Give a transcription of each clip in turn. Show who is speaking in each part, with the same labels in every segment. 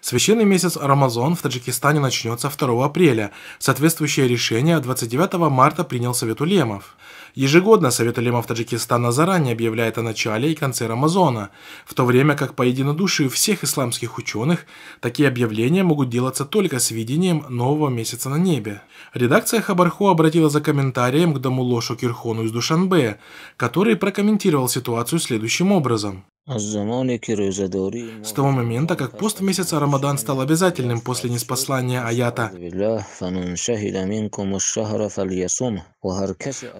Speaker 1: Священный месяц Рамазон в Таджикистане начнется 2 апреля. Соответствующее решение 29 марта принял Совет Улемов. Ежегодно Совет Улемов Таджикистана заранее объявляет о начале и конце Рамазона, в то время как по единодушию всех исламских ученых такие объявления могут делаться только с видением нового месяца на небе. Редакция Хабарху обратилась за комментарием к Дамулошу Кирхону из Душанбе, который прокомментировал ситуацию следующим образом. С того момента, как пост месяца Рамадан стал обязательным после неспослания аята,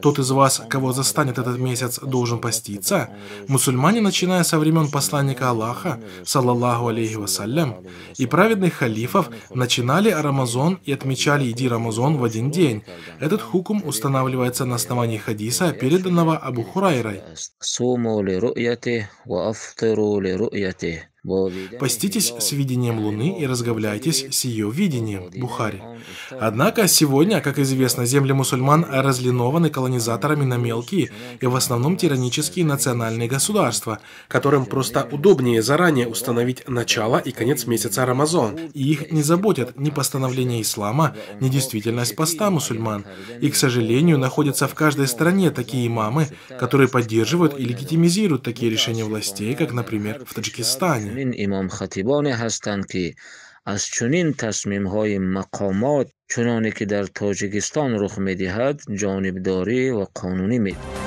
Speaker 1: тот из вас, кого застанет этот месяц, должен поститься. Мусульмане, начиная со времен посланника Аллаха, саллаллаху алейхи вассалям, и праведных халифов, начинали Рамазон и отмечали Иди Рамазон в один день. Этот хукум устанавливается на основании хадиса, переданного Абу Хурайрой.
Speaker 2: يفطر لرؤيته
Speaker 1: Поститесь с видением Луны и разговляйтесь с ее видением, Бухари. Однако сегодня, как известно, земли мусульман разлинованы колонизаторами на мелкие и в основном тиранические национальные государства, которым просто удобнее заранее установить начало и конец месяца Рамазон. И их не заботят ни постановление ислама, ни действительность поста мусульман. И, к сожалению, находятся в каждой стране такие имамы, которые поддерживают и легитимизируют такие решения властей, как, например, в Таджикистане. چنین امام
Speaker 2: خطیبان هستند که از چنین تصمیم های مقامات چنانی که در تاجیکستان رخ می‌دهد جانبداری و قانونی می